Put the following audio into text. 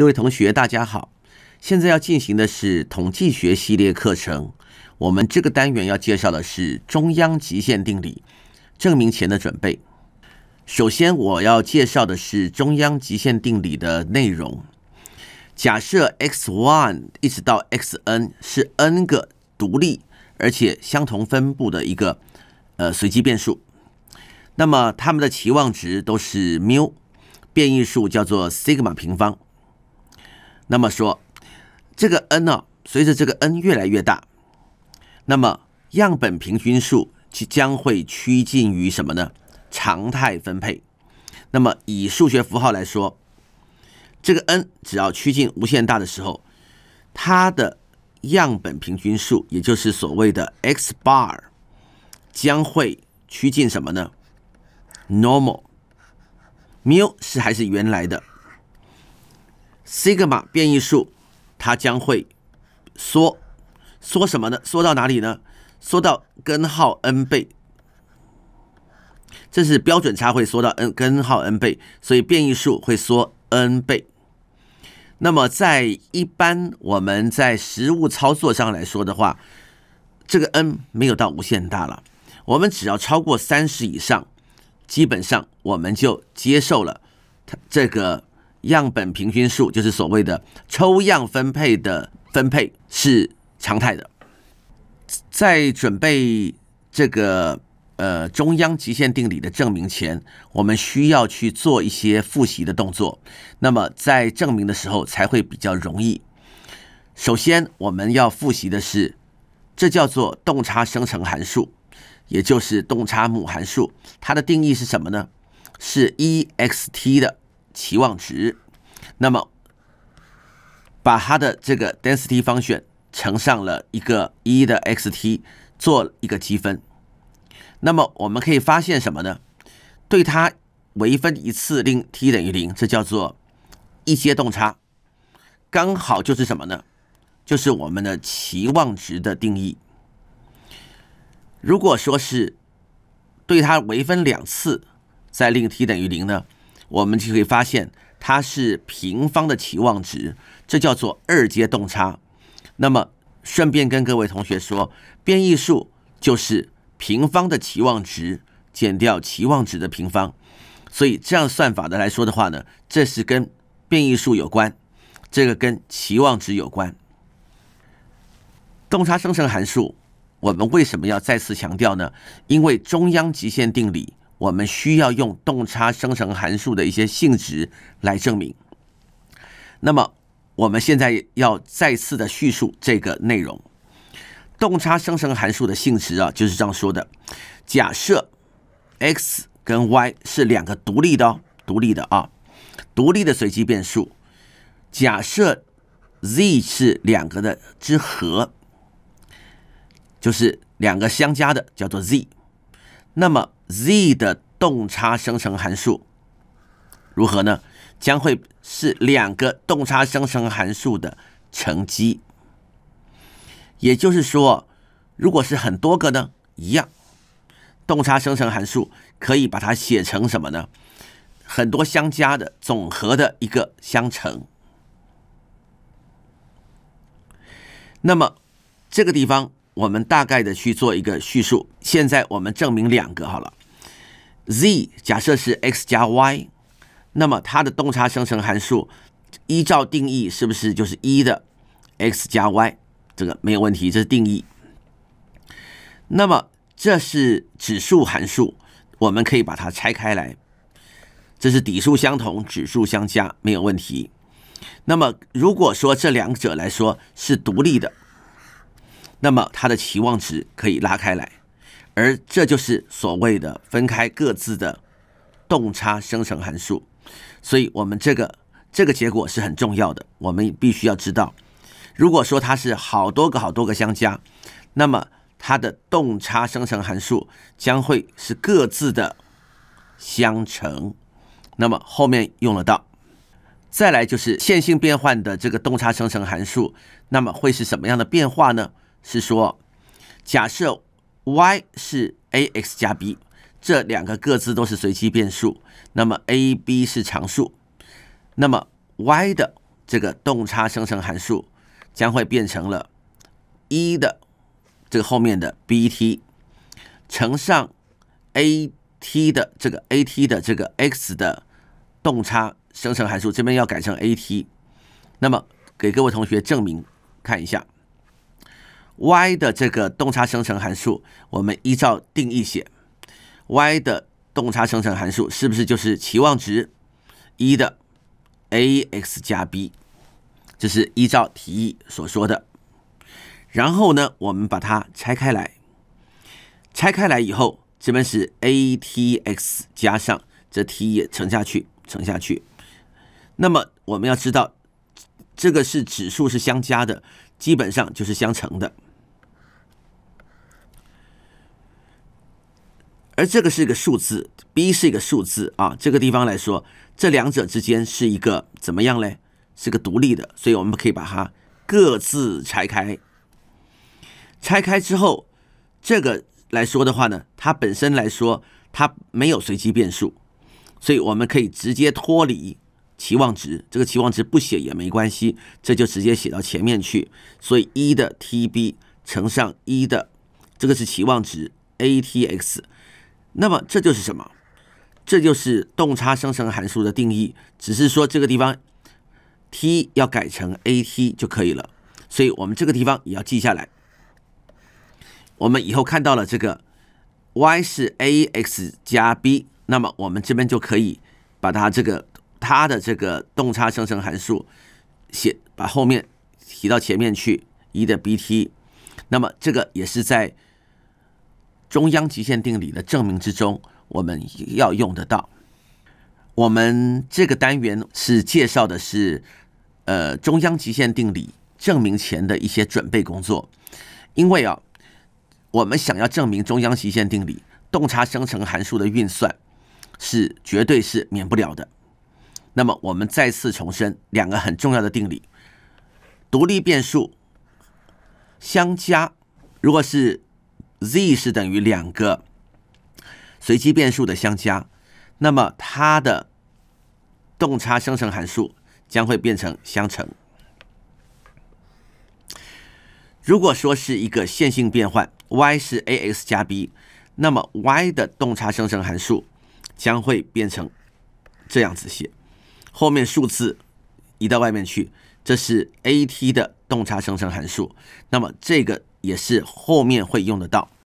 各位同学，大家好！现在要进行的是统计学系列课程。我们这个单元要介绍的是中央极限定理证明前的准备。首先，我要介绍的是中央极限定理的内容。假设 x one 一直到 x n 是 n 个独立而且相同分布的一个呃随机变数，那么它们的期望值都是缪，变异数叫做 sigma 平方。那么说，这个 n 呢，随着这个 n 越来越大，那么样本平均数其将会趋近于什么呢？常态分配。那么以数学符号来说，这个 n 只要趋近无限大的时候，它的样本平均数，也就是所谓的 x bar，将会趋近什么呢？Normal。mu 是还是原来的。西格玛变异数，它将会缩缩什么呢？缩到哪里呢？缩到根号 n 倍，这是标准差会缩到 n 根号 n 倍，所以变异数会缩 n 倍。那么在一般我们在实物操作上来说的话，这个 n 没有到无限大了，我们只要超过三十以上，基本上我们就接受了它这个。样本平均数就是所谓的抽样分配的分配是常态的。在准备这个呃中央极限定理的证明前，我们需要去做一些复习的动作。那么在证明的时候才会比较容易。首先我们要复习的是，这叫做动差生成函数，也就是动差母函数。它的定义是什么呢？是 ext 的。期望值，那么把它的这个 density 方选乘上了一个一的 xt，做一个积分。那么我们可以发现什么呢？对它微分一次，令 t 等于零，这叫做一阶动差，刚好就是什么呢？就是我们的期望值的定义。如果说是对它微分两次，再令 t 等于零呢？我们就会发现它是平方的期望值，这叫做二阶动差。那么顺便跟各位同学说，变异数就是平方的期望值减掉期望值的平方。所以这样算法的来说的话呢，这是跟变异数有关，这个跟期望值有关。动差生成函数，我们为什么要再次强调呢？因为中央极限定理。我们需要用动差生成函数的一些性质来证明。那么，我们现在要再次的叙述这个内容。动差生成函数的性质啊，就是这样说的：假设 X 跟 Y 是两个独立的、独立的啊、独立的随机变数。假设 Z 是两个的之和，就是两个相加的，叫做 Z。那么，Z 的动差生成函数如何呢？将会是两个动差生成函数的乘积。也就是说，如果是很多个呢，一样，动差生成函数可以把它写成什么呢？很多相加的总和的一个相乘。那么，这个地方。我们大概的去做一个叙述。现在我们证明两个好了，Z 假设是 X 加 Y，那么它的洞察生成函数依照定义是不是就是一的 X 加 Y？这个没有问题，这是定义。那么这是指数函数，我们可以把它拆开来，这是底数相同，指数相加，没有问题。那么如果说这两者来说是独立的。那么它的期望值可以拉开来，而这就是所谓的分开各自的动差生成函数。所以，我们这个这个结果是很重要的，我们必须要知道。如果说它是好多个好多个相加，那么它的动差生成函数将会是各自的相乘。那么后面用得到。再来就是线性变换的这个动差生成函数，那么会是什么样的变化呢？是说，假设 y 是 a x 加 b，这两个各自都是随机变数，那么 a、b 是常数，那么 y 的这个动差生成函数将会变成了一的这个后面的 b t 乘上 a t 的这个 a t 的这个 x 的动差生成函数，这边要改成 a t，那么给各位同学证明看一下。Y 的这个洞察生成函数，我们依照定义写，Y 的洞察生成函数是不是就是期望值一的 aX 加 b？这是依照题意所说的。然后呢，我们把它拆开来，拆开来以后，这边是 aT X 加上这 T 乘下去，乘下去。那么我们要知道，这个是指数是相加的，基本上就是相乘的。而这个是一个数字，b 是一个数字啊。这个地方来说，这两者之间是一个怎么样嘞？是个独立的，所以我们可以把它各自拆开。拆开之后，这个来说的话呢，它本身来说它没有随机变数，所以我们可以直接脱离期望值。这个期望值不写也没关系，这就直接写到前面去。所以一的 t b 乘上一的这个是期望值 a t x。那么这就是什么？这就是动差生成函数的定义，只是说这个地方 t 要改成 a t 就可以了。所以我们这个地方也要记下来。我们以后看到了这个 y 是 a x 加 b，那么我们这边就可以把它这个它的这个动差生成函数写，把后面提到前面去一的 b t，那么这个也是在。中央极限定理的证明之中，我们要用得到。我们这个单元是介绍的是，呃，中央极限定理证明前的一些准备工作。因为啊，我们想要证明中央极限定理，洞察生成函数的运算是绝对是免不了的。那么，我们再次重申两个很重要的定理：独立变数相加，如果是。Z 是等于两个随机变数的相加，那么它的动差生成函数将会变成相乘。如果说是一个线性变换，Y 是 A X 加 B，那么 Y 的动差生成函数将会变成这样子写，后面数字移到外面去，这是 A T 的动差生成函数，那么这个。也是后面会用得到。